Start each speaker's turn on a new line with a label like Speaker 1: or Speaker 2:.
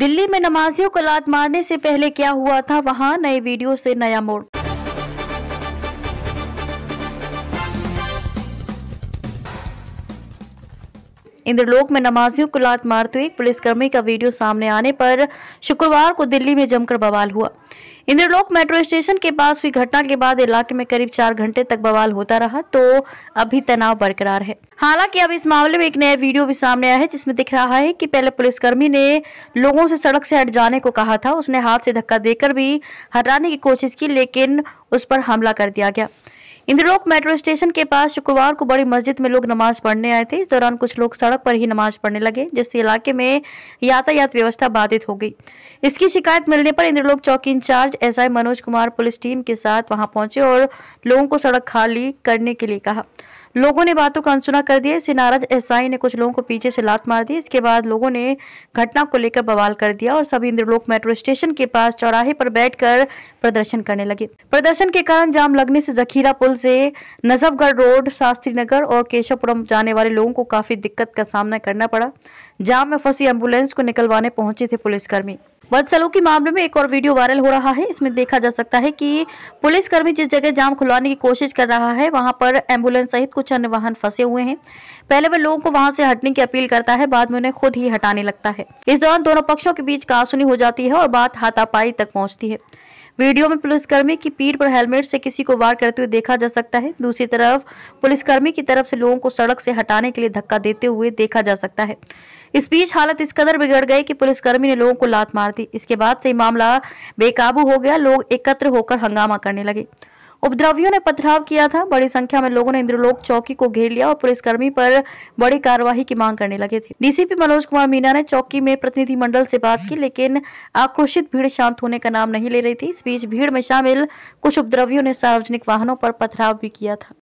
Speaker 1: दिल्ली में नमाजियों को लात मारने से पहले क्या हुआ था वहां नए वीडियो से नया मोड़ इंद्रलोक में नमाजियों को लात मारते हुए एक पुलिसकर्मी का वीडियो सामने आने पर शुक्रवार को दिल्ली में जमकर बवाल हुआ इंद्रलोक मेट्रो स्टेशन के पास हुई घटना के बाद इलाके में करीब चार घंटे तक बवाल होता रहा तो अभी तनाव बरकरार है हालांकि अब इस मामले में एक नया वीडियो भी सामने आया है जिसमें दिख रहा है कि पहले पुलिसकर्मी ने लोगों से सड़क से हट जाने को कहा था उसने हाथ से धक्का देकर भी हटाने की कोशिश की लेकिन उस पर हमला कर दिया गया इंद्रोक मेट्रो स्टेशन के पास शुक्रवार को बड़ी मस्जिद में लोग नमाज पढ़ने आए थे इस दौरान कुछ लोग सड़क पर ही नमाज पढ़ने लगे जिससे इलाके में यातायात व्यवस्था बाधित हो गई इसकी शिकायत मिलने पर इंद्रलोक चौकी incharge S Manoj Kumar police team के साथ वहां पहुंचे और लोगों को सड़क खाली करने के लिए कहा लोगों ने बातों का अनसुना कर दिया इससे नाराज एसआई ने कुछ लोगों को पीछे से लात मार दी इसके बाद लोगों ने घटना को लेकर बवाल कर दिया और सभी इंद्रलोक मेट्रो स्टेशन के पास चौराहे पर बैठकर प्रदर्शन करने लगे प्रदर्शन के कारण जाम लगने से जखीरा पुल से नजफगढ़ रोड शास्त्री नगर और केशवपुरम जाने वाले लोगों को काफी दिक्कत का सामना करना पड़ा जाम में फंसी एम्बुलेंस को निकलवाने पहुंचे थे पुलिसकर्मी बदसलू के मामले में एक और वीडियो वायरल हो रहा है इसमें देखा जा सकता है कि पुलिसकर्मी जिस जगह जाम खुलवाने की कोशिश कर रहा है वहां पर एम्बुलेंस सहित कुछ अन्य वाहन फंसे हुए हैं पहले वह लोगों को वहां से हटने की अपील करता है बाद में उन्हें खुद ही हटाने लगता है इस दौरान दोनों पक्षों के बीच कहासुनी हो जाती है और बात हाथापाई तक पहुँचती है वीडियो में पुलिसकर्मी की पीठ पर हेलमेट से किसी को वार करते हुए देखा जा सकता है दूसरी तरफ पुलिसकर्मी की तरफ से लोगों को सड़क से हटाने के लिए धक्का देते हुए देखा जा सकता है इस बीच हालत इस कदर बिगड़ गई कि पुलिसकर्मी ने लोगों को लात मार दी इसके बाद से मामला बेकाबू हो गया लोग एकत्र होकर हंगामा करने लगे उपद्रवियों ने पथराव किया था बड़ी संख्या में लोगों ने इंद्रलोक चौकी को घेर लिया और पुलिसकर्मी पर बड़ी कार्यवाही की मांग करने लगे थे डीसीपी मनोज कुमार मीना ने चौकी में प्रतिनिधि मंडल से बात की लेकिन आक्रोशित भीड़ शांत होने का नाम नहीं ले रही थी इस बीच भीड़ में शामिल कुछ उपद्रवियों ने सार्वजनिक वाहनों पर पथराव भी किया था